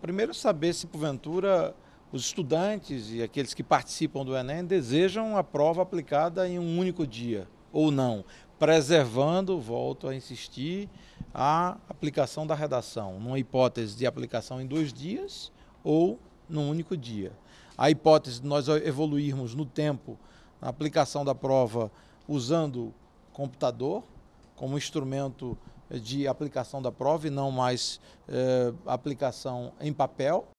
Primeiro, saber se porventura os estudantes e aqueles que participam do Enem desejam a prova aplicada em um único dia ou não, preservando, volto a insistir, a aplicação da redação, numa hipótese de aplicação em dois dias ou num único dia. A hipótese de nós evoluirmos no tempo na aplicação da prova usando computador como instrumento de aplicação da prova e não mais eh, aplicação em papel.